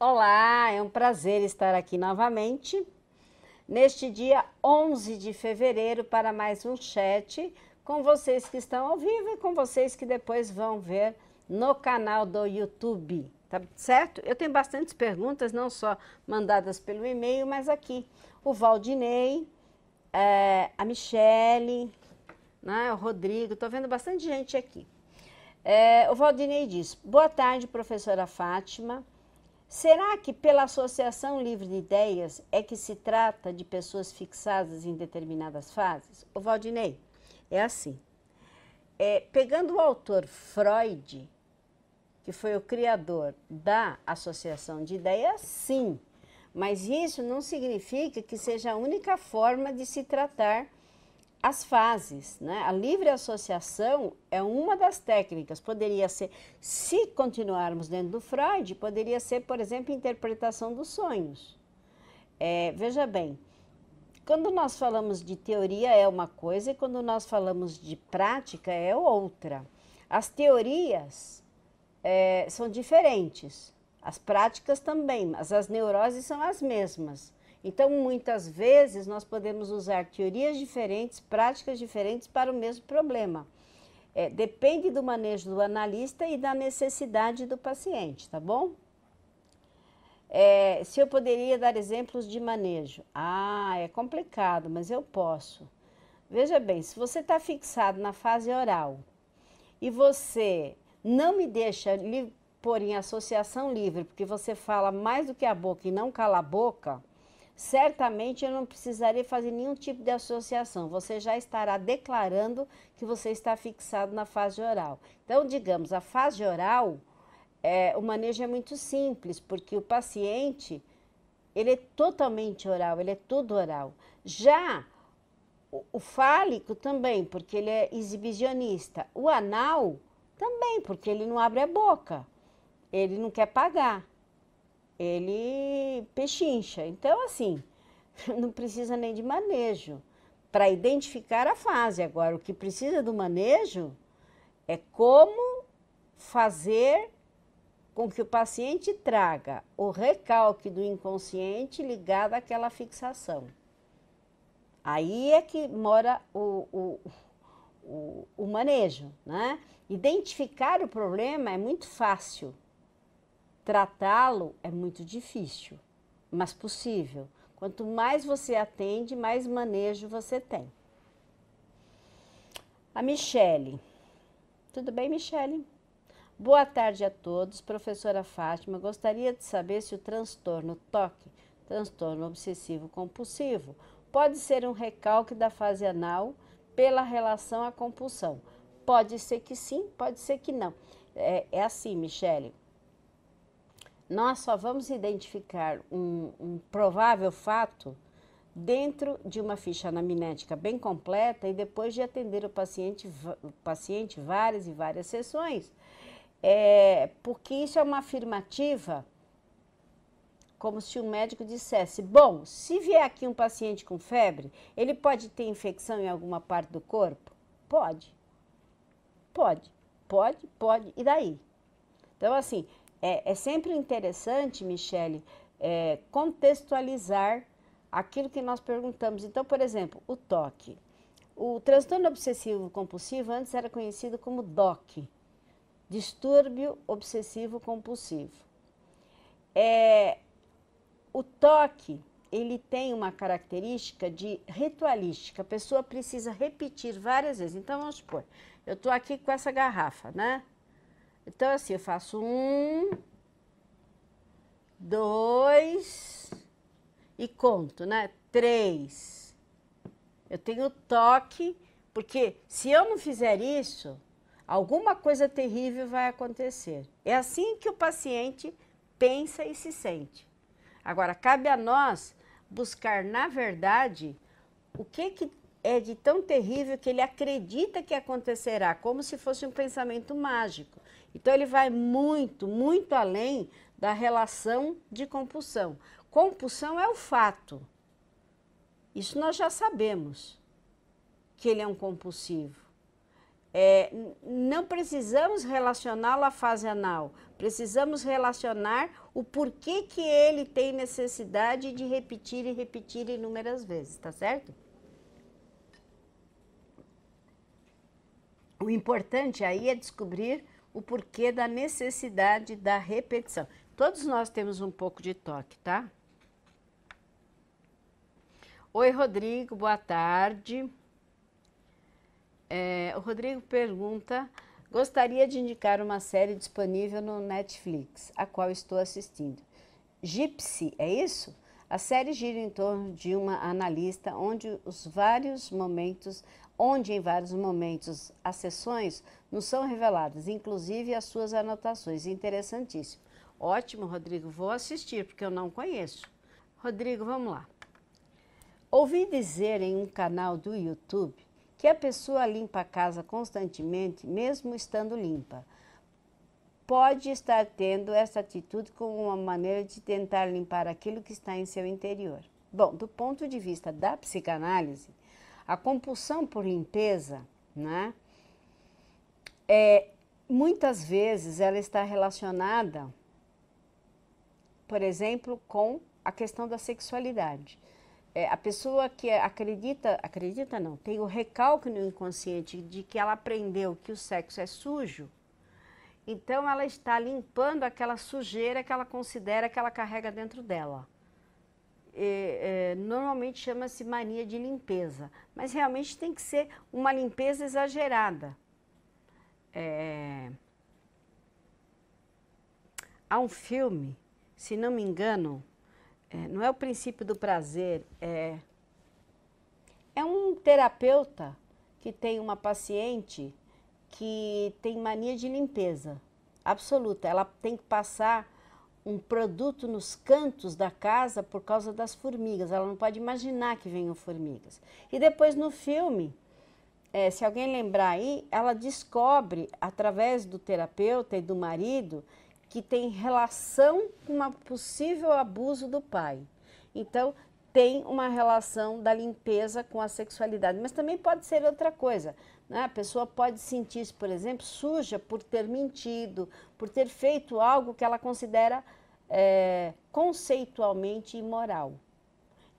Olá, é um prazer estar aqui novamente neste dia 11 de fevereiro para mais um chat com vocês que estão ao vivo e com vocês que depois vão ver no canal do YouTube, tá certo? Eu tenho bastantes perguntas, não só mandadas pelo e-mail, mas aqui o Valdinei, é, a Michele, né, o Rodrigo, estou vendo bastante gente aqui. É, o Valdinei diz, boa tarde, professora Fátima. Será que pela associação livre de ideias é que se trata de pessoas fixadas em determinadas fases? O Valdinei, é assim. É, pegando o autor Freud, que foi o criador da associação de ideias, sim. Mas isso não significa que seja a única forma de se tratar as fases, né? A livre associação é uma das técnicas. Poderia ser, se continuarmos dentro do Freud, poderia ser, por exemplo, interpretação dos sonhos. É, veja bem, quando nós falamos de teoria é uma coisa e quando nós falamos de prática é outra. As teorias é, são diferentes, as práticas também, mas as neuroses são as mesmas. Então, muitas vezes, nós podemos usar teorias diferentes, práticas diferentes para o mesmo problema. É, depende do manejo do analista e da necessidade do paciente, tá bom? É, se eu poderia dar exemplos de manejo. Ah, é complicado, mas eu posso. Veja bem, se você está fixado na fase oral e você não me deixa lhe pôr em associação livre, porque você fala mais do que a boca e não cala a boca, certamente eu não precisarei fazer nenhum tipo de associação. Você já estará declarando que você está fixado na fase oral. Então, digamos, a fase oral, é, o manejo é muito simples, porque o paciente, ele é totalmente oral, ele é tudo oral. Já o, o fálico também, porque ele é exibicionista. O anal também, porque ele não abre a boca, ele não quer pagar ele pechincha. Então, assim, não precisa nem de manejo para identificar a fase. Agora, o que precisa do manejo é como fazer com que o paciente traga o recalque do inconsciente ligado àquela fixação. Aí é que mora o, o, o, o manejo, né? Identificar o problema é muito fácil. Tratá-lo é muito difícil, mas possível. Quanto mais você atende, mais manejo você tem. A Michele. Tudo bem, Michele? Boa tarde a todos. Professora Fátima, gostaria de saber se o transtorno TOC, transtorno obsessivo compulsivo, pode ser um recalque da fase anal pela relação à compulsão. Pode ser que sim, pode ser que não. É, é assim, Michele nós só vamos identificar um, um provável fato dentro de uma ficha anamnética bem completa e depois de atender o paciente, o paciente várias e várias sessões. É, porque isso é uma afirmativa, como se um médico dissesse: bom, se vier aqui um paciente com febre, ele pode ter infecção em alguma parte do corpo? Pode. Pode, pode, pode, e daí? Então, assim, é, é sempre interessante, Michele, é, contextualizar aquilo que nós perguntamos. Então, por exemplo, o toque. O transtorno obsessivo compulsivo antes era conhecido como DOC, distúrbio obsessivo compulsivo. É, o toque ele tem uma característica de ritualística. A pessoa precisa repetir várias vezes. Então, vamos supor, eu estou aqui com essa garrafa, né? Então, assim, eu faço um, dois e conto, né? Três. Eu tenho toque, porque se eu não fizer isso, alguma coisa terrível vai acontecer. É assim que o paciente pensa e se sente. Agora, cabe a nós buscar, na verdade, o que, que é de tão terrível que ele acredita que acontecerá, como se fosse um pensamento mágico. Então, ele vai muito, muito além da relação de compulsão. Compulsão é o fato. Isso nós já sabemos que ele é um compulsivo. É, não precisamos relacioná-lo à fase anal, precisamos relacionar o porquê que ele tem necessidade de repetir e repetir inúmeras vezes, tá certo? O importante aí é descobrir o porquê da necessidade da repetição. Todos nós temos um pouco de toque, tá? Oi, Rodrigo, boa tarde. É, o Rodrigo pergunta: gostaria de indicar uma série disponível no Netflix, a qual estou assistindo. Gypsy, é isso? A série gira em torno de uma analista onde os vários momentos onde em vários momentos as sessões nos são reveladas, inclusive as suas anotações. Interessantíssimo. Ótimo, Rodrigo, vou assistir, porque eu não conheço. Rodrigo, vamos lá. Ouvi dizer em um canal do YouTube que a pessoa limpa a casa constantemente, mesmo estando limpa. Pode estar tendo essa atitude como uma maneira de tentar limpar aquilo que está em seu interior. Bom, do ponto de vista da psicanálise, a compulsão por limpeza, né? É, muitas vezes ela está relacionada, por exemplo, com a questão da sexualidade. É, a pessoa que acredita, acredita não, tem o recalque no inconsciente de que ela aprendeu que o sexo é sujo, então ela está limpando aquela sujeira que ela considera que ela carrega dentro dela é, é, normalmente chama-se mania de limpeza, mas realmente tem que ser uma limpeza exagerada. É... Há um filme, se não me engano, é, não é o princípio do prazer, é, é um terapeuta que tem uma paciente que tem mania de limpeza absoluta. Ela tem que passar um produto nos cantos da casa por causa das formigas. Ela não pode imaginar que venham formigas. E depois no filme, é, se alguém lembrar aí, ela descobre, através do terapeuta e do marido, que tem relação com um possível abuso do pai. Então, tem uma relação da limpeza com a sexualidade, mas também pode ser outra coisa. Né? A pessoa pode sentir-se, por exemplo, suja por ter mentido, por ter feito algo que ela considera é, conceitualmente imoral.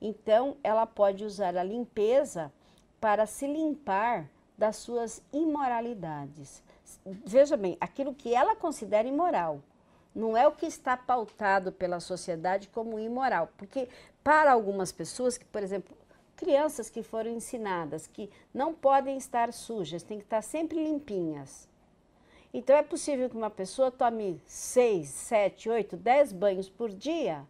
Então, ela pode usar a limpeza para se limpar das suas imoralidades. Veja bem, aquilo que ela considera imoral não é o que está pautado pela sociedade como imoral, porque para algumas pessoas que, por exemplo, crianças que foram ensinadas que não podem estar sujas, têm que estar sempre limpinhas. Então é possível que uma pessoa tome 6, 7, 8, 10 banhos por dia,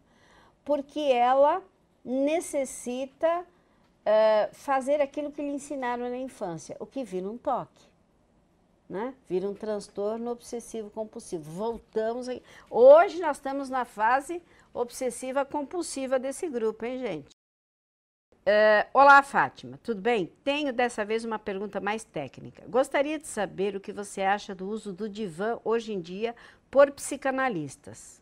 porque ela necessita uh, fazer aquilo que lhe ensinaram na infância, o que vira um toque. Né? Vira um transtorno obsessivo compulsivo. Voltamos. aí. Hoje nós estamos na fase obsessiva compulsiva desse grupo, hein, gente? Uh, olá, Fátima, tudo bem? Tenho dessa vez uma pergunta mais técnica. Gostaria de saber o que você acha do uso do divã hoje em dia por psicanalistas.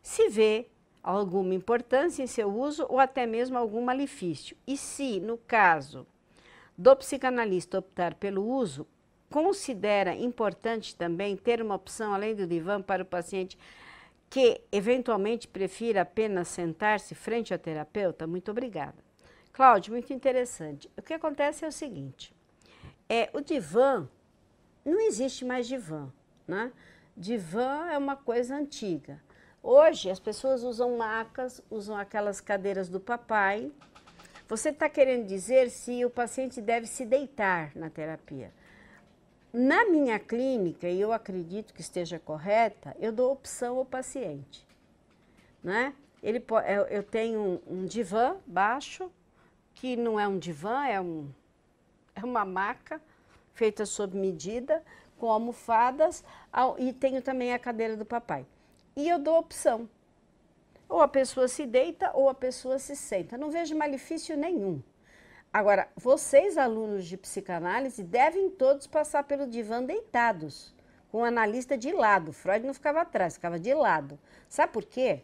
Se vê alguma importância em seu uso ou até mesmo algum malefício? E se, no caso do psicanalista optar pelo uso, considera importante também ter uma opção além do divã para o paciente que eventualmente prefira apenas sentar-se frente ao terapeuta? Muito obrigada. Cláudio, muito interessante. O que acontece é o seguinte: é, o divã não existe mais divã, né? Divã é uma coisa antiga. Hoje as pessoas usam macas, usam aquelas cadeiras do papai. Você está querendo dizer se o paciente deve se deitar na terapia? Na minha clínica, e eu acredito que esteja correta, eu dou opção ao paciente. Né? Ele, é, eu tenho um divã baixo, que não é um divã, é, um, é uma maca feita sob medida, com almofadas, ao, e tenho também a cadeira do papai. E eu dou opção. Ou a pessoa se deita ou a pessoa se senta. Não vejo malefício nenhum. Agora, vocês, alunos de psicanálise, devem todos passar pelo divã deitados, com o analista de lado. Freud não ficava atrás, ficava de lado. Sabe por quê?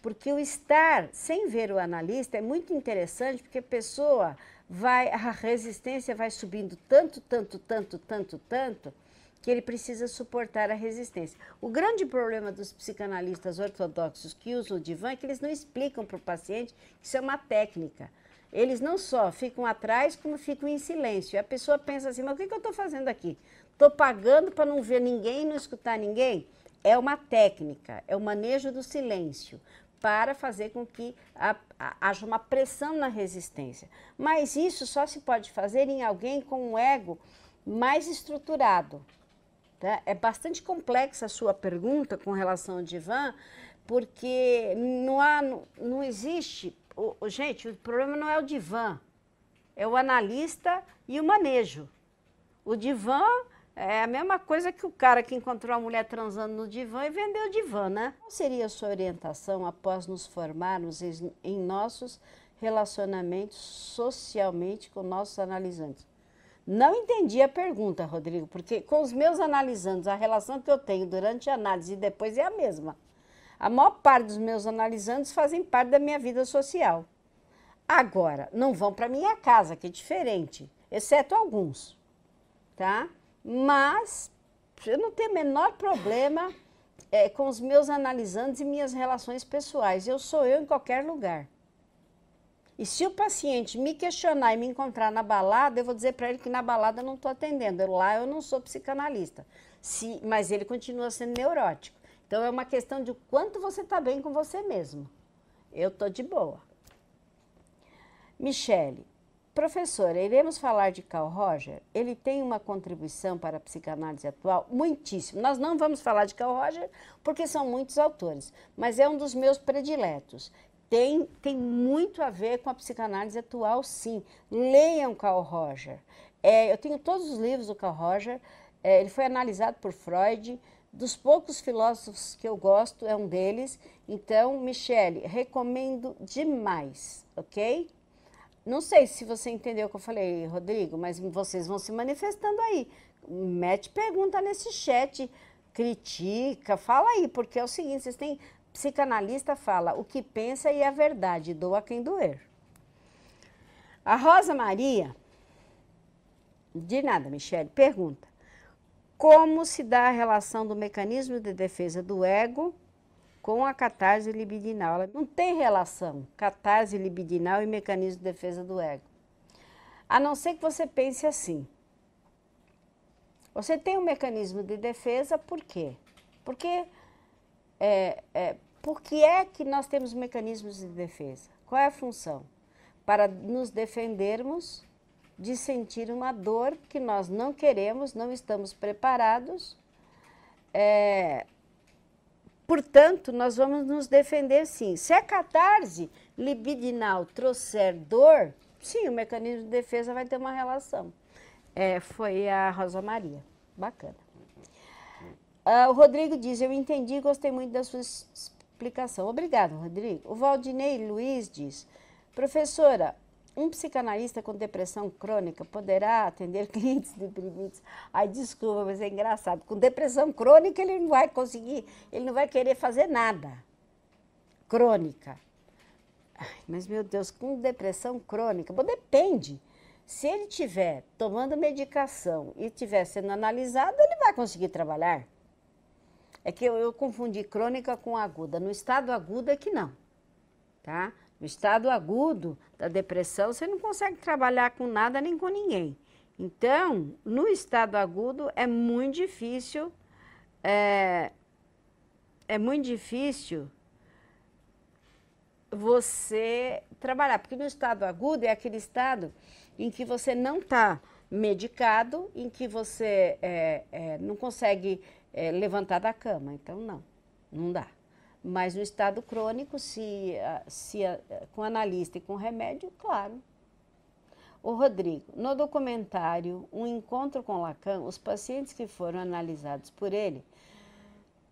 Porque o estar sem ver o analista é muito interessante, porque a pessoa vai, a resistência vai subindo tanto, tanto, tanto, tanto, tanto, que ele precisa suportar a resistência. O grande problema dos psicanalistas ortodoxos que usam o divã é que eles não explicam para o paciente que isso é uma técnica. Eles não só ficam atrás, como ficam em silêncio. a pessoa pensa assim: mas o que, que eu estou fazendo aqui? Estou pagando para não ver ninguém, não escutar ninguém? É uma técnica, é o manejo do silêncio para fazer com que haja uma pressão na resistência. Mas isso só se pode fazer em alguém com um ego mais estruturado. Tá? É bastante complexa a sua pergunta com relação ao divã, porque não, há, não, não existe. O, o, gente, o problema não é o divã, é o analista e o manejo. O divã é a mesma coisa que o cara que encontrou a mulher transando no divã e vendeu o divã, né? Qual seria a sua orientação após nos formarmos em nossos relacionamentos socialmente com nossos analisantes? Não entendi a pergunta, Rodrigo, porque com os meus analisandos, a relação que eu tenho durante a análise e depois é a mesma. A maior parte dos meus analisandos fazem parte da minha vida social. Agora, não vão para minha casa, que é diferente, exceto alguns, tá? mas eu não tenho o menor problema é, com os meus analisandos e minhas relações pessoais. Eu sou eu em qualquer lugar. E se o paciente me questionar e me encontrar na balada, eu vou dizer para ele que na balada eu não estou atendendo. Eu, lá eu não sou psicanalista. Se, mas ele continua sendo neurótico. Então é uma questão de quanto você está bem com você mesmo. Eu estou de boa. Michele, Professora, iremos falar de Carl Roger. Ele tem uma contribuição para a psicanálise atual muitíssimo. Nós não vamos falar de Carl Roger porque são muitos autores, mas é um dos meus prediletos. Tem, tem muito a ver com a psicanálise atual, sim. Leiam Carl Roger. É, eu tenho todos os livros do Carl Roger. É, ele foi analisado por Freud. Dos poucos filósofos que eu gosto, é um deles. Então, Michele, recomendo demais, ok? Não sei se você entendeu o que eu falei, Rodrigo, mas vocês vão se manifestando aí. Mete pergunta nesse chat, critica, fala aí, porque é o seguinte, vocês têm psicanalista fala o que pensa e a verdade, doa quem doer. A Rosa Maria, de nada, Michele, pergunta: como se dá a relação do mecanismo de defesa do ego com a catarse libidinal. Ela não tem relação catarse libidinal e mecanismo de defesa do ego. A não ser que você pense assim. Você tem um mecanismo de defesa, por quê? Porque é, é, por que é que nós temos mecanismos de defesa? Qual é a função? Para nos defendermos de sentir uma dor que nós não queremos, não estamos preparados, é, Portanto, nós vamos nos defender sim. Se a catarse libidinal trouxer dor, sim, o mecanismo de defesa vai ter uma relação. É, foi a Rosa Maria. Bacana. Ah, o Rodrigo diz: Eu entendi e gostei muito da sua explicação. Obrigado, Rodrigo. O Valdinei Luiz diz: Professora, um psicanalista com depressão crônica poderá atender clientes deprimidos. Ai, desculpa, mas é engraçado. Com depressão crônica, ele não vai conseguir, ele não vai querer fazer nada. Crônica. Ai, mas, meu Deus, com depressão crônica. Bom, depende. Se ele tiver tomando medicação e estiver sendo analisado, ele vai conseguir trabalhar. É que eu, eu confundi crônica com aguda. No estado agudo é que não, tá? No estado agudo da depressão, você não consegue trabalhar com nada nem com ninguém. Então, no estado agudo é muito difícil, é, é muito difícil você trabalhar, porque no estado agudo é aquele estado em que você não está medicado, em que você é, é, não consegue é, levantar da cama. Então, não, não dá. Mas no estado crônico, se, ah, se ah, com analista e com remédio, claro. O Rodrigo, no documentário Um Encontro com Lacan, os pacientes que foram analisados por ele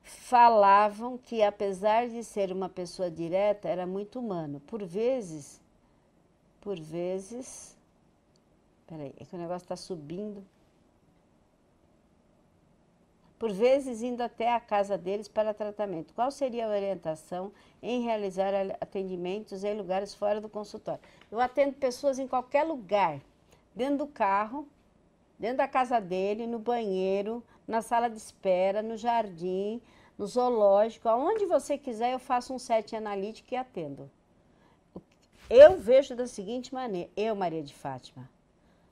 falavam que, apesar de ser uma pessoa direta, era muito humano. Por vezes, por vezes. Peraí, é que o negócio está subindo por vezes indo até a casa deles para tratamento. Qual seria a orientação em realizar atendimentos em lugares fora do consultório? Eu atendo pessoas em qualquer lugar, dentro do carro, dentro da casa dele, no banheiro, na sala de espera, no jardim, no zoológico, aonde você quiser, eu faço um set analítico e atendo. Eu vejo da seguinte maneira, eu, Maria de Fátima,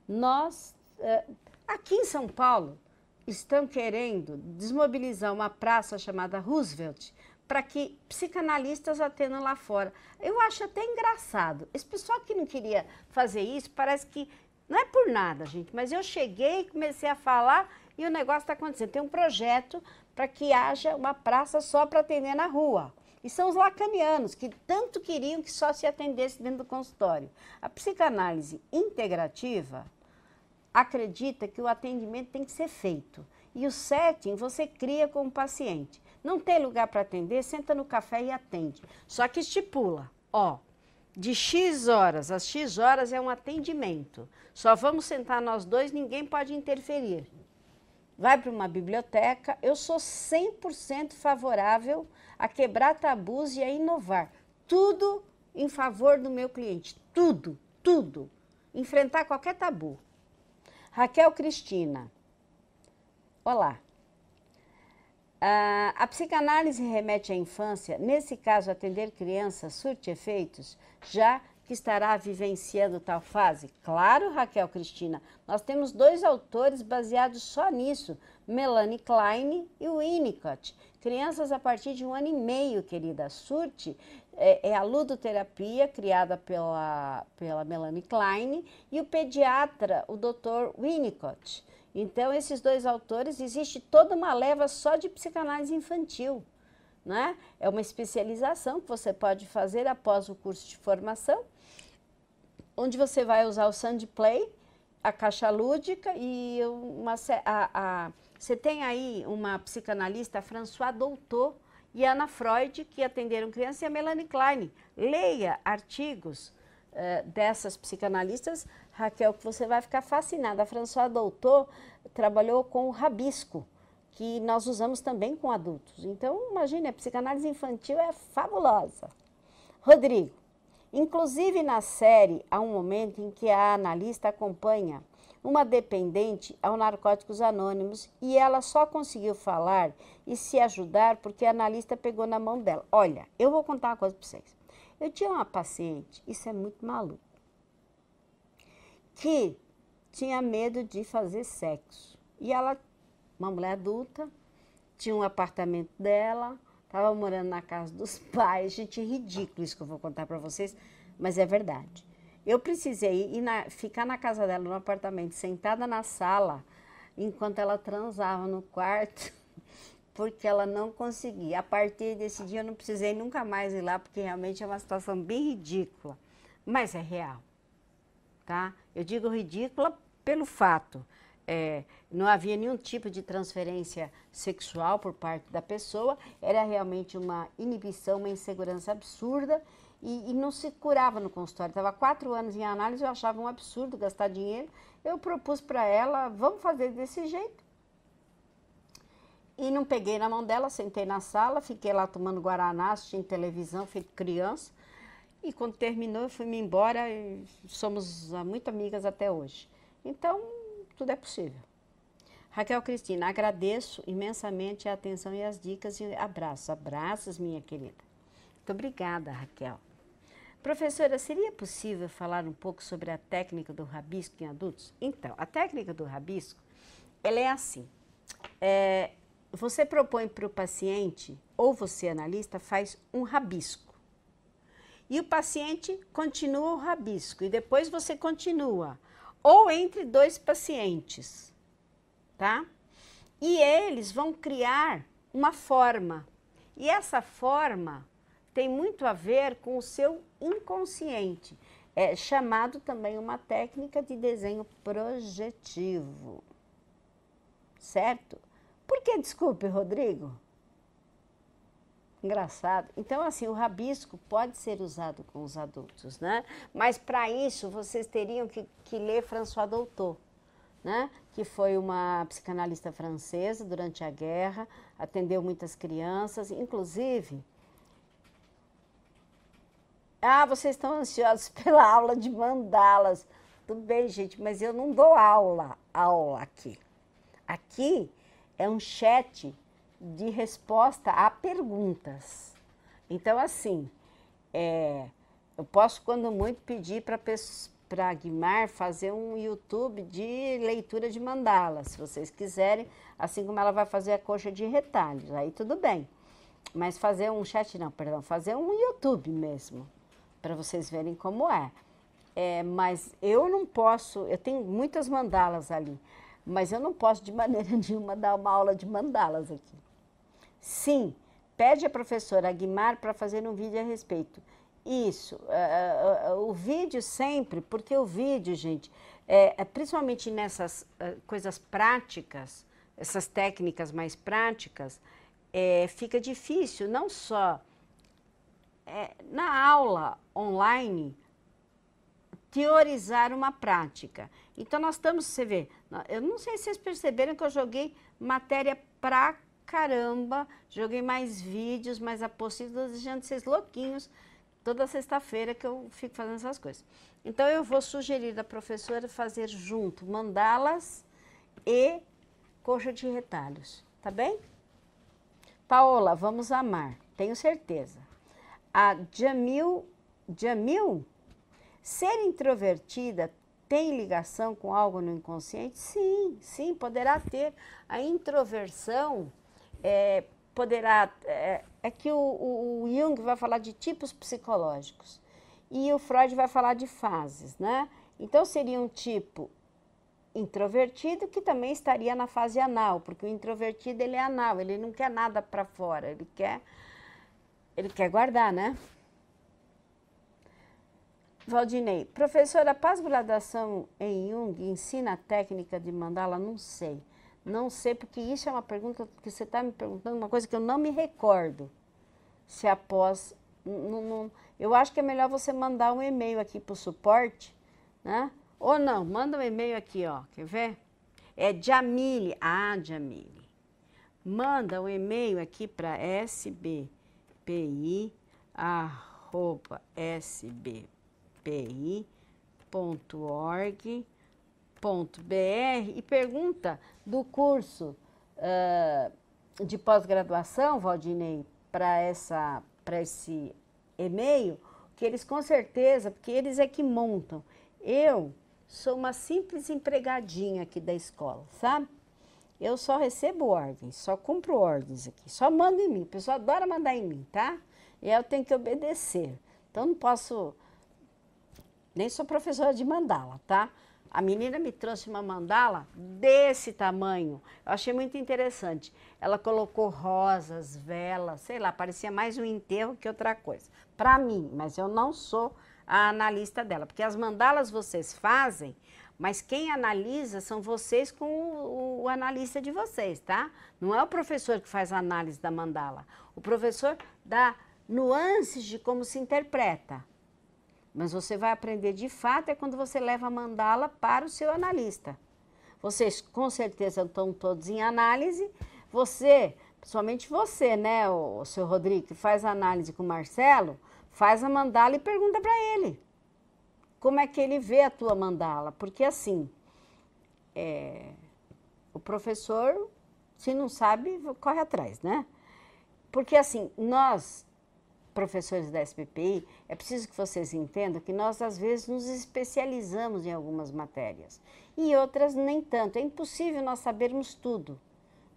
nós, eh, aqui em São Paulo, estão querendo desmobilizar uma praça chamada Roosevelt para que psicanalistas atendam lá fora. Eu acho até engraçado. Esse pessoal que não queria fazer isso parece que não é por nada, gente, mas eu cheguei, comecei a falar e o negócio está acontecendo. Tem um projeto para que haja uma praça só para atender na rua. E são os lacanianos que tanto queriam que só se atendesse dentro do consultório. A psicanálise integrativa acredita que o atendimento tem que ser feito. E o setting você cria com o paciente. Não tem lugar para atender, senta no café e atende. Só que estipula, ó, de X horas às X horas é um atendimento. Só vamos sentar nós dois, ninguém pode interferir. Vai para uma biblioteca, eu sou 100% favorável a quebrar tabus e a inovar. Tudo em favor do meu cliente, tudo, tudo. Enfrentar qualquer tabu. Raquel Cristina. Olá. Ah, a psicanálise remete à infância. Nesse caso, atender crianças surte efeitos, já que estará vivenciando tal fase? Claro, Raquel Cristina. Nós temos dois autores baseados só nisso, Melanie Klein e Winnicott. Crianças a partir de um ano e meio, querida, surte é, é a ludoterapia criada pela, pela Melanie Klein e o pediatra, o Dr. Winnicott. Então, esses dois autores, existe toda uma leva só de psicanálise infantil. Né? É uma especialização que você pode fazer após o curso de formação, onde você vai usar o sandplay, Play, a caixa lúdica e uma, a, a, você tem aí uma psicanalista, François Doutor, e Ana Freud, que atenderam crianças, e a Melanie Klein. Leia artigos uh, dessas psicanalistas, Raquel, que você vai ficar fascinada. A François Doutor trabalhou com o rabisco, que nós usamos também com adultos. Então, imagine, a psicanálise infantil é fabulosa. Rodrigo, inclusive na série, há um momento em que a analista acompanha uma dependente ao Narcóticos Anônimos e ela só conseguiu falar e se ajudar porque a analista pegou na mão dela. Olha, eu vou contar uma coisa para vocês. Eu tinha uma paciente, isso é muito maluco, que tinha medo de fazer sexo. E ela, uma mulher adulta, tinha um apartamento dela, estava morando na casa dos pais. Gente, é ridículo isso que eu vou contar para vocês, mas é verdade. Eu precisei ir na, ficar na casa dela, no apartamento, sentada na sala, enquanto ela transava no quarto, porque ela não conseguia. A partir desse dia eu não precisei nunca mais ir lá, porque realmente é uma situação bem ridícula, mas é real, tá? Eu digo ridícula pelo fato. É, não havia nenhum tipo de transferência sexual por parte da pessoa, era realmente uma inibição, uma insegurança absurda e, e não se curava no consultório. Estava quatro anos em análise, eu achava um absurdo gastar dinheiro. Eu propus para ela, vamos fazer desse jeito. E não peguei na mão dela, sentei na sala, fiquei lá tomando guaraná, assistindo televisão, feito criança. E quando terminou, eu fui-me embora e somos muito amigas até hoje. Então, tudo é possível. Raquel Cristina, agradeço imensamente a atenção e as dicas e abraços. Abraços, minha querida. Muito obrigada, Raquel. Professora, seria possível falar um pouco sobre a técnica do rabisco em adultos? Então, a técnica do rabisco, ela é assim. É, você propõe para o paciente, ou você, analista, faz um rabisco. E o paciente continua o rabisco, e depois você continua. Ou entre dois pacientes, tá? E eles vão criar uma forma. E essa forma tem muito a ver com o seu inconsciente. É chamado também uma técnica de desenho projetivo. Certo? Por que, desculpe, Rodrigo? Engraçado. Então, assim, o rabisco pode ser usado com os adultos, né? Mas para isso vocês teriam que, que ler François Doutor, né? Que foi uma psicanalista francesa durante a guerra, atendeu muitas crianças, inclusive ah, vocês estão ansiosos pela aula de mandalas. Tudo bem, gente, mas eu não dou aula, aula aqui. Aqui é um chat de resposta a perguntas. Então, assim, é, eu posso, quando muito, pedir para Guimar fazer um YouTube de leitura de mandalas, se vocês quiserem, assim como ela vai fazer a coxa de retalhos, aí tudo bem. Mas fazer um chat, não, perdão, fazer um YouTube mesmo, para vocês verem como é. é. Mas eu não posso, eu tenho muitas mandalas ali, mas eu não posso de maneira nenhuma dar uma aula de mandalas aqui. Sim, pede a professora Aguimar para fazer um vídeo a respeito. Isso, uh, uh, uh, o vídeo sempre, porque o vídeo, gente, é, é principalmente nessas é, coisas práticas, essas técnicas mais práticas, é, fica difícil, não só é, na aula online, teorizar uma prática. Então, nós estamos, você vê, eu não sei se vocês perceberam que eu joguei matéria pra caramba, joguei mais vídeos, mais apostila, deixando vocês louquinhos toda sexta-feira que eu fico fazendo essas coisas. Então, eu vou sugerir da professora fazer junto mandalas e coxa de retalhos, tá bem? Paola, vamos amar, tenho certeza. A Jamil, Jamil, ser introvertida tem ligação com algo no inconsciente? Sim, sim, poderá ter. A introversão é, poderá. É, é que o, o, o, Jung vai falar de tipos psicológicos e o Freud vai falar de fases, né? Então seria um tipo introvertido que também estaria na fase anal, porque o introvertido ele é anal, ele não quer nada para fora, ele quer ele quer guardar, né? Valdinei, professora, a pós-graduação em Jung ensina a técnica de mandala? Não sei. Não sei, porque isso é uma pergunta que você está me perguntando, uma coisa que eu não me recordo. Se após. Não, não, eu acho que é melhor você mandar um e-mail aqui para o suporte, né? Ou não, manda um e-mail aqui, ó. Quer ver? É Jamile. Ah, Jamile. Manda um e-mail aqui para SB sbpi.org.br e pergunta do curso uh, de pós-graduação, Valdinei, para essa para esse e-mail, que eles com certeza, porque eles é que montam. Eu sou uma simples empregadinha aqui da escola, sabe? Eu só recebo ordens, só cumpro ordens aqui, só mando em mim. O pessoal adora mandar em mim, tá? E eu tenho que obedecer. Então não posso. Nem sou professora de mandala, tá? A menina me trouxe uma mandala desse tamanho. Eu achei muito interessante. Ela colocou rosas, velas, sei lá, parecia mais um enterro que outra coisa. Para mim, mas eu não sou a analista dela, porque as mandalas vocês fazem mas quem analisa são vocês com o, o analista de vocês, tá? Não é o professor que faz a análise da mandala. O professor dá nuances de como se interpreta. Mas você vai aprender de fato é quando você leva a mandala para o seu analista. Vocês com certeza estão todos em análise. Você, somente você, né, o, o seu Rodrigo, que faz a análise com o Marcelo, faz a mandala e pergunta para ele como é que ele vê a tua mandala? Porque assim, é, o professor, se não sabe, corre atrás, né? Porque assim, nós, professores da SPPI, é preciso que vocês entendam que nós às vezes nos especializamos em algumas matérias e outras nem tanto. É impossível nós sabermos tudo,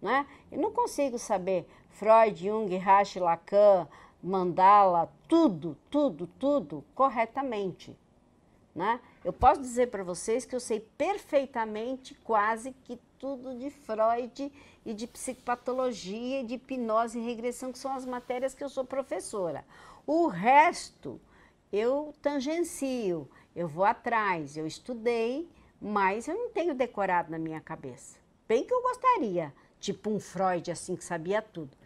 né? Eu não consigo saber Freud, Jung, Reich, Lacan, Mandala, tudo, tudo, tudo corretamente. Né? Eu posso dizer para vocês que eu sei perfeitamente quase que tudo de Freud e de psicopatologia, de hipnose e regressão, que são as matérias que eu sou professora. O resto eu tangencio, eu vou atrás, eu estudei, mas eu não tenho decorado na minha cabeça. Bem que eu gostaria, tipo um Freud assim que sabia tudo.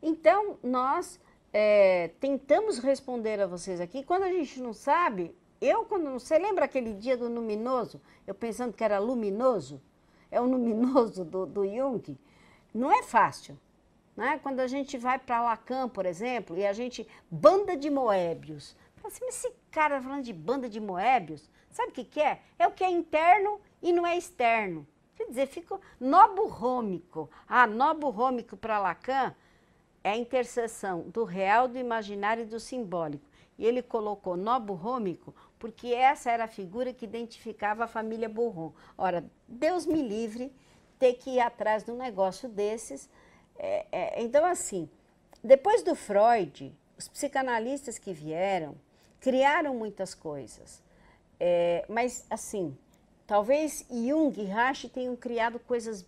Então, nós é, tentamos responder a vocês aqui. Quando a gente não sabe, eu, quando. Você lembra aquele dia do luminoso? Eu pensando que era luminoso? É o luminoso do, do Jung? Não é fácil. Né? Quando a gente vai para Lacan, por exemplo, e a gente. Banda de Moébios. Fala assim, mas esse cara tá falando de banda de Moébios, sabe o que, que é? É o que é interno e não é externo. Quer dizer, ficou rômico. Ah, rômico para Lacan é a interseção do real, do imaginário e do simbólico. E ele colocou rômico porque essa era a figura que identificava a família Bourron. Ora, Deus me livre ter que ir atrás de um negócio desses. É, é, então, assim, depois do Freud, os psicanalistas que vieram criaram muitas coisas. É, mas, assim, talvez Jung e Rache tenham criado coisas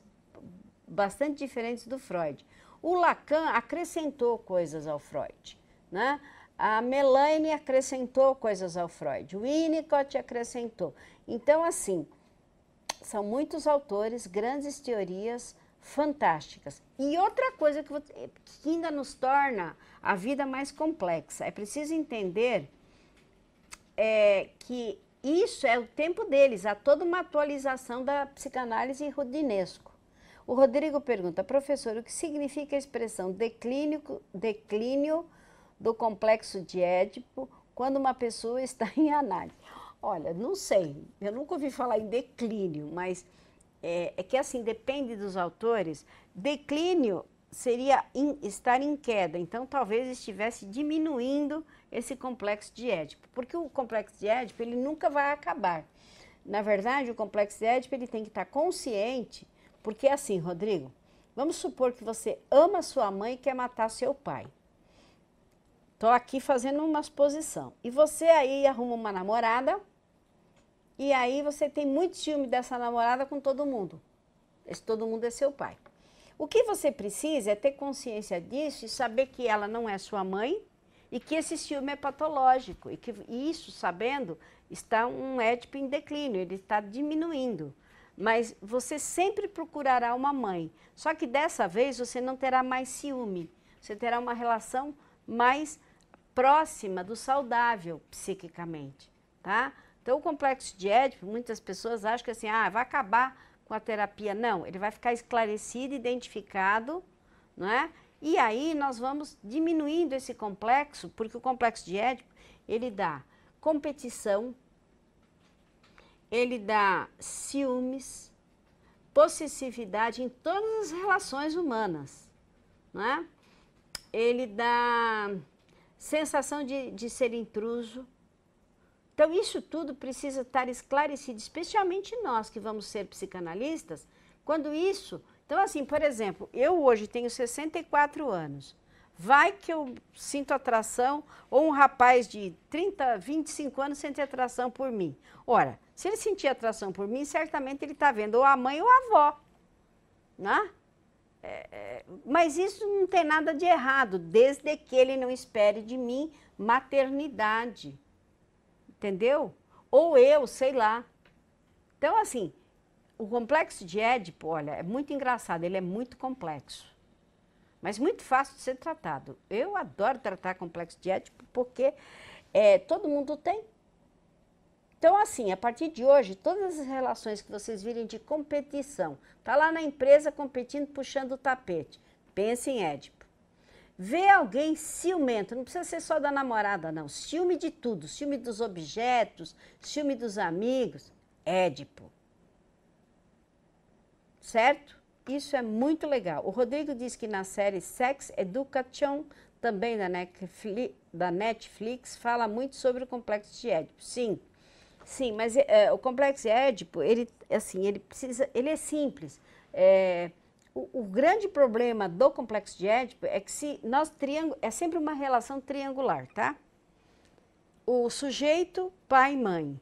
bastante diferentes do Freud. O Lacan acrescentou coisas ao Freud, né? A Melanie acrescentou coisas ao Freud, o Winnicott acrescentou. Então, assim, são muitos autores, grandes teorias fantásticas. E outra coisa que, que ainda nos torna a vida mais complexa, é preciso entender é, que isso é o tempo deles, há toda uma atualização da psicanálise rodinesco. O Rodrigo pergunta, professor, o que significa a expressão declínio, declínio do complexo de Édipo quando uma pessoa está em análise? Olha, não sei, eu nunca ouvi falar em declínio, mas é, é que assim depende dos autores. Declínio seria in, estar em queda, então talvez estivesse diminuindo esse complexo de Édipo, porque o complexo de Édipo ele nunca vai acabar. Na verdade, o complexo de Édipo ele tem que estar consciente, porque é assim, Rodrigo. Vamos supor que você ama sua mãe e quer matar seu pai. Tô aqui fazendo uma exposição. E você aí arruma uma namorada, e aí você tem muito ciúme dessa namorada com todo mundo. Esse todo mundo é seu pai. O que você precisa é ter consciência disso e saber que ela não é sua mãe e que esse ciúme é patológico e que isso, sabendo, está um édipo em declínio, ele está diminuindo. Mas você sempre procurará uma mãe. Só que dessa vez você não terá mais ciúme. Você terá uma relação mais próxima do saudável psiquicamente, tá? Então, o complexo de Édipo, muitas pessoas acham que assim, ah, vai acabar com a terapia. Não, ele vai ficar esclarecido, identificado, não é? E aí nós vamos diminuindo esse complexo, porque o complexo de Édipo, ele dá competição, ele dá ciúmes, possessividade em todas as relações humanas, não é? ele dá sensação de, de ser intruso. Então, isso tudo precisa estar esclarecido, especialmente nós que vamos ser psicanalistas, quando isso. Então, assim, por exemplo, eu hoje tenho 64 anos. Vai que eu sinto atração, ou um rapaz de 30, 25 anos sente atração por mim. Ora, se ele sentir atração por mim, certamente ele está vendo ou a mãe ou a avó. Né? É, mas isso não tem nada de errado, desde que ele não espere de mim maternidade. Entendeu? Ou eu, sei lá. Então, assim, o complexo de Édipo, olha, é muito engraçado, ele é muito complexo. Mas muito fácil de ser tratado. Eu adoro tratar complexo de Édipo porque é, todo mundo tem. Então, assim, a partir de hoje, todas as relações que vocês virem de competição, tá lá na empresa competindo, puxando o tapete. Pense em Édipo. Vê alguém ciumento, não precisa ser só da namorada, não. Ciúme de tudo, ciúme dos objetos, ciúme dos amigos. Édipo. Certo? Isso é muito legal. O Rodrigo diz que na série Sex Education, também da Netflix, fala muito sobre o complexo de Édipo. Sim. Sim, mas é, o complexo édipo, ele, assim, ele precisa, ele é simples. É, o, o, grande problema do complexo de Édipo é que se nós triângulo é sempre uma relação triangular, tá? O sujeito, pai e mãe.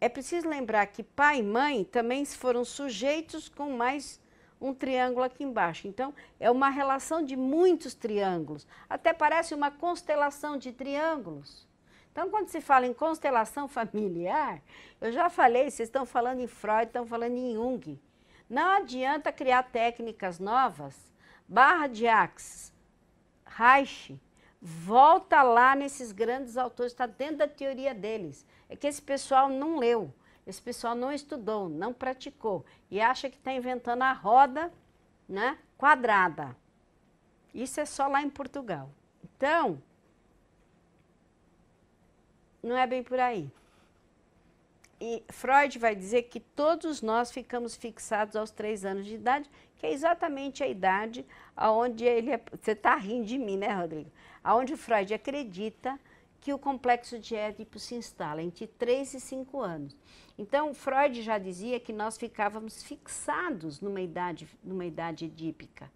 É preciso lembrar que pai e mãe também foram sujeitos com mais um triângulo aqui embaixo. Então, é uma relação de muitos triângulos. Até parece uma constelação de triângulos. Então, quando se fala em constelação familiar, eu já falei, vocês estão falando em Freud, estão falando em Jung. Não adianta criar técnicas novas. Barra de Axis, Reich, volta lá nesses grandes autores, está dentro da teoria deles. É que esse pessoal não leu, esse pessoal não estudou, não praticou e acha que está inventando a roda né, quadrada. Isso é só lá em Portugal. Então, não é bem por aí. E Freud vai dizer que todos nós ficamos fixados aos três anos de idade, que é exatamente a idade aonde ele. É, você está rindo de mim, né, Rodrigo? Aonde Freud acredita que o complexo de Édipo se instala entre três e cinco anos. Então, Freud já dizia que nós ficávamos fixados numa idade, numa idade edípica.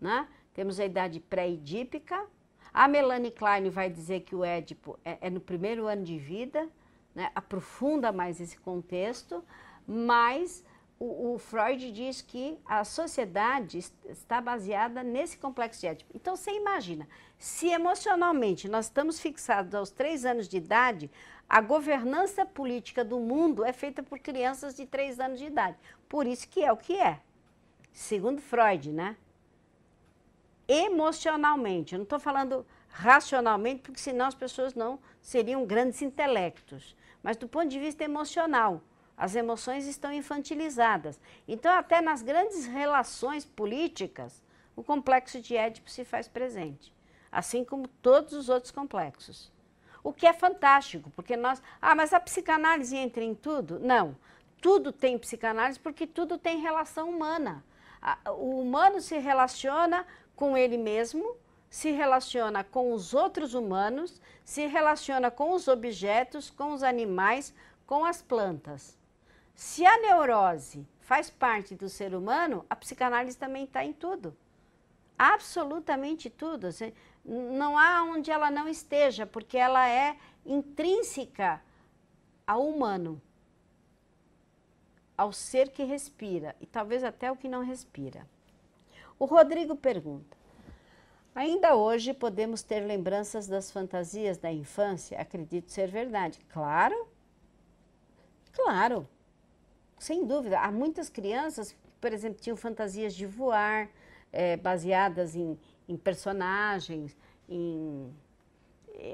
Né? Temos a idade pré-edípica, a Melanie Klein vai dizer que o Édipo é, é no primeiro ano de vida, né? aprofunda mais esse contexto, mas o, o, Freud diz que a sociedade está baseada nesse complexo de Édipo. Então você imagina, se emocionalmente nós estamos fixados aos três anos de idade, a governança política do mundo é feita por crianças de três anos de idade. Por isso que é o que é, segundo Freud, né? emocionalmente. Eu não estou falando racionalmente, porque senão as pessoas não seriam grandes intelectos, mas do ponto de vista emocional. As emoções estão infantilizadas. Então, até nas grandes relações políticas, o complexo de Édipo se faz presente, assim como todos os outros complexos. O que é fantástico, porque nós. Ah, mas a psicanálise entra em tudo? Não. Tudo tem psicanálise porque tudo tem relação humana. O humano se relaciona com ele mesmo, se relaciona com os outros humanos, se relaciona com os objetos, com os animais, com as plantas. Se a neurose faz parte do ser humano, a psicanálise também está em tudo. Absolutamente tudo. Assim. Não há onde ela não esteja, porque ela é intrínseca ao humano, ao ser que respira e talvez até o que não respira. O Rodrigo pergunta: Ainda hoje podemos ter lembranças das fantasias da infância? Acredito ser verdade. Claro, claro, sem dúvida. Há muitas crianças, por exemplo, tinham fantasias de voar, é, baseadas em, em personagens, em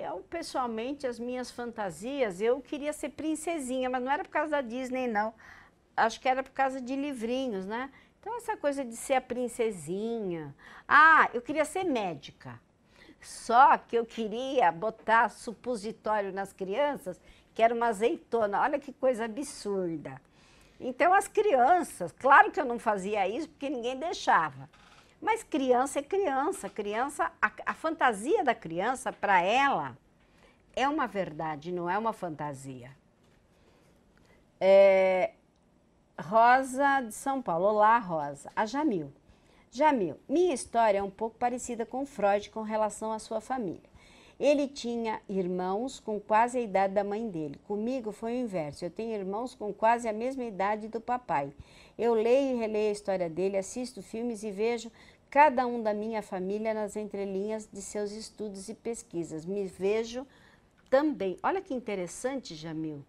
eu pessoalmente as minhas fantasias eu queria ser princesinha mas não era por causa da Disney não acho que era por causa de livrinhos né então, essa coisa de ser a princesinha. Ah, eu queria ser médica. Só que eu queria botar supositório nas crianças, que era uma azeitona. Olha que coisa absurda. Então, as crianças, claro que eu não fazia isso porque ninguém deixava. Mas criança é criança. Criança, a, a fantasia da criança, para ela, é uma verdade, não é uma fantasia. É, Rosa de São Paulo. Olá, Rosa. A Jamil. Jamil, minha história é um pouco parecida com Freud com relação à sua família. Ele tinha irmãos com quase a idade da mãe dele. Comigo foi o inverso. Eu tenho irmãos com quase a mesma idade do papai. Eu leio e releio a história dele, assisto filmes e vejo cada um da minha família nas entrelinhas de seus estudos e pesquisas. Me vejo também. Olha que interessante, Jamil.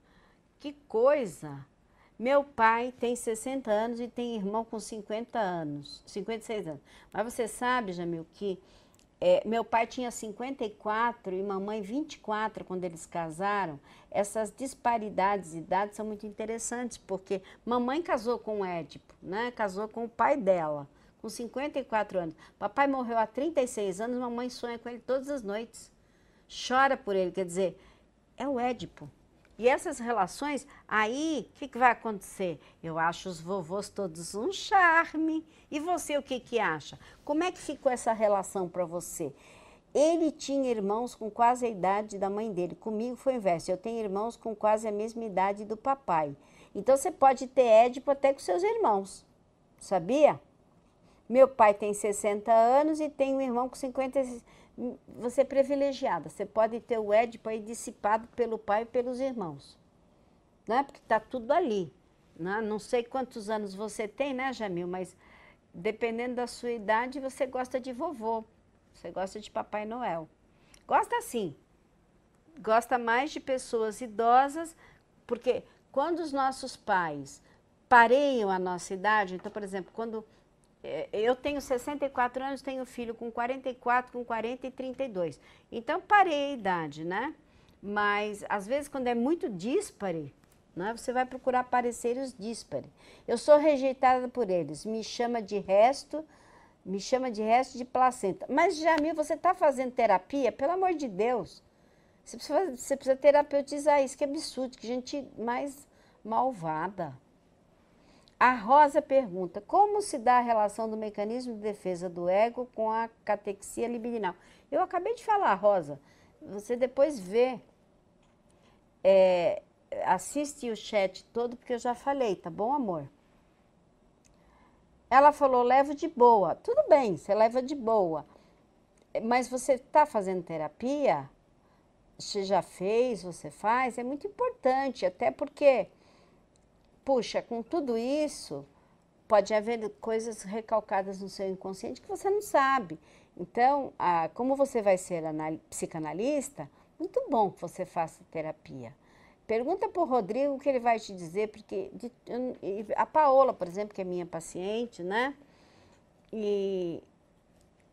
Que coisa! Meu pai tem 60 anos e tem irmão com 50 anos, 56 anos. Mas você sabe, Jamil, que é, meu pai tinha 54 e mamãe 24 quando eles casaram. Essas disparidades de idade são muito interessantes, porque mamãe casou com o Édipo, né? casou com o pai dela, com 54 anos. Papai morreu há 36 anos, mamãe sonha com ele todas as noites. Chora por ele, quer dizer, é o Édipo. E essas relações, aí, o que, que, vai acontecer? Eu acho os vovôs todos um charme. E você, o que, que acha? Como é que ficou essa relação para você? Ele tinha irmãos com quase a idade da mãe dele. Comigo foi o inverso. Eu tenho irmãos com quase a mesma idade do papai. Então você pode ter Édipo até com seus irmãos. Sabia? Meu pai tem 60 anos e tem um irmão com 56 você é privilegiada, você pode ter o Édipo aí dissipado pelo pai e pelos irmãos, né? Porque está tudo ali, né? Não sei quantos anos você tem, né, Jamil? Mas dependendo da sua idade, você gosta de vovô, você gosta de Papai Noel. Gosta sim, gosta mais de pessoas idosas, porque quando os nossos pais pareiam a nossa idade, então, por exemplo, quando é, eu tenho 64 anos, tenho filho com 44, com 40 e 32. Então, parei a idade, né? Mas, às vezes, quando é muito díspare, né, você vai procurar pareceres díspare. Eu sou rejeitada por eles, me chama de resto, me chama de resto de placenta. Mas, Jamil, você está fazendo terapia? Pelo amor de Deus! Você precisa, você precisa terapeutizar isso, que absurdo, que gente mais malvada. A Rosa pergunta: como se dá a relação do mecanismo de defesa do ego com a catexia libidinal? Eu acabei de falar, Rosa. Você depois vê, é, assiste o chat todo, porque eu já falei, tá bom, amor? Ela falou: levo de boa. Tudo bem, você leva de boa. Mas você está fazendo terapia? Você já fez? Você faz? É muito importante, até porque puxa, com tudo isso, pode haver coisas recalcadas no seu inconsciente que você não sabe. Então, a, como você vai ser psicanalista, muito bom que você faça terapia. Pergunta para o Rodrigo o que ele vai te dizer, porque de, a Paola, por exemplo, que é minha paciente, né? E,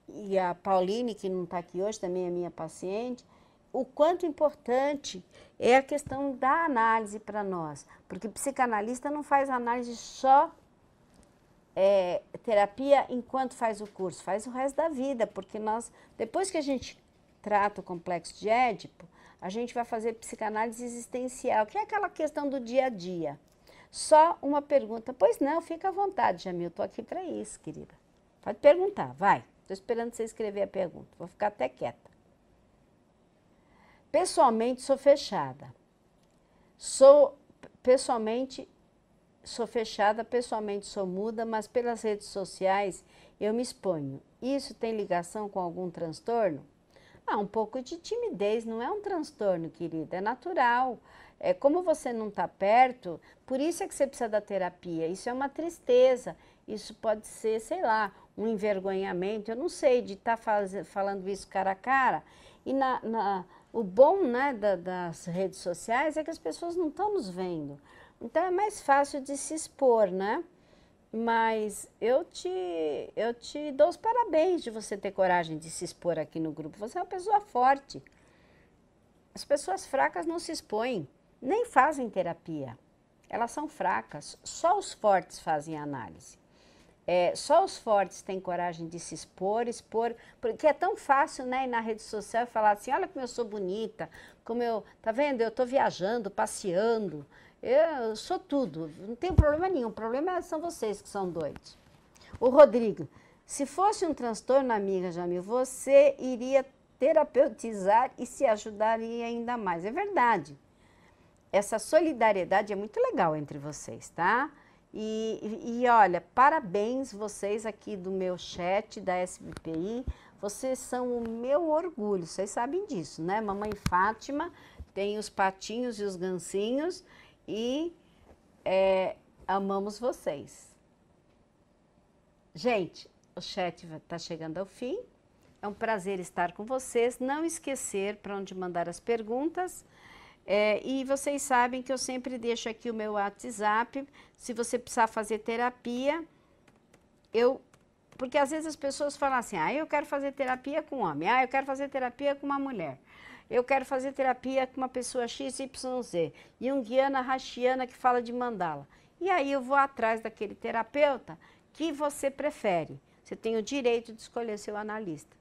e a Pauline, que não está aqui hoje, também é minha paciente o quanto importante é a questão da análise para nós, porque psicanalista não faz análise só é, terapia enquanto faz o curso, faz o resto da vida, porque nós, depois que a gente trata o complexo de Édipo, a gente vai fazer psicanálise existencial, que é aquela questão do dia a dia. Só uma pergunta. Pois não, fica à vontade, Jamil, estou aqui para isso, querida. Pode perguntar, vai. Estou esperando você escrever a pergunta, vou ficar até quieta. Pessoalmente sou fechada. Sou pessoalmente sou fechada, pessoalmente sou muda, mas pelas redes sociais eu me exponho. Isso tem ligação com algum transtorno? Ah, um pouco de timidez, não é um transtorno, querida, é natural. É como você não está perto, por isso é que você precisa da terapia. Isso é uma tristeza, isso pode ser, sei lá, um envergonhamento, eu não sei, de estar tá falando isso cara a cara. E na, na, o bom né, da, das redes sociais é que as pessoas não estão nos vendo. Então é mais fácil de se expor, né? Mas eu te, eu te dou os parabéns de você ter coragem de se expor aqui no grupo. Você é uma pessoa forte. As pessoas fracas não se expõem, nem fazem terapia. Elas são fracas, só os fortes fazem análise. É, só os fortes têm coragem de se expor, expor, porque é tão fácil, né, ir na rede social falar assim, olha como eu sou bonita, como eu, tá vendo, eu tô viajando, passeando, eu sou tudo, não tem problema nenhum, o problema é, são vocês que são doidos. O Rodrigo, se fosse um transtorno, amiga Jamil, você iria terapeutizar e se ajudaria ainda mais, é verdade. Essa solidariedade é muito legal entre vocês, tá? E, e olha, parabéns vocês aqui do meu chat da SBPI, vocês são o meu orgulho, vocês sabem disso, né? Mamãe Fátima tem os patinhos e os gancinhos e é, amamos vocês. Gente, o chat está chegando ao fim. É um prazer estar com vocês. Não esquecer para onde mandar as perguntas. É, e vocês sabem que eu sempre deixo aqui o meu WhatsApp, se você precisar fazer terapia, eu... Porque às vezes as pessoas falam assim, ah, eu quero fazer terapia com um homem, ah, eu quero fazer terapia com uma mulher, eu quero fazer terapia com uma pessoa XYZ, Jungiana, Rachiana, que fala de mandala. E aí eu vou atrás daquele terapeuta que você prefere. Você tem o direito de escolher seu analista,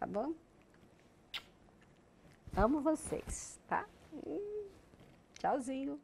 tá bom? Amo vocês, tá? Tchauzinho.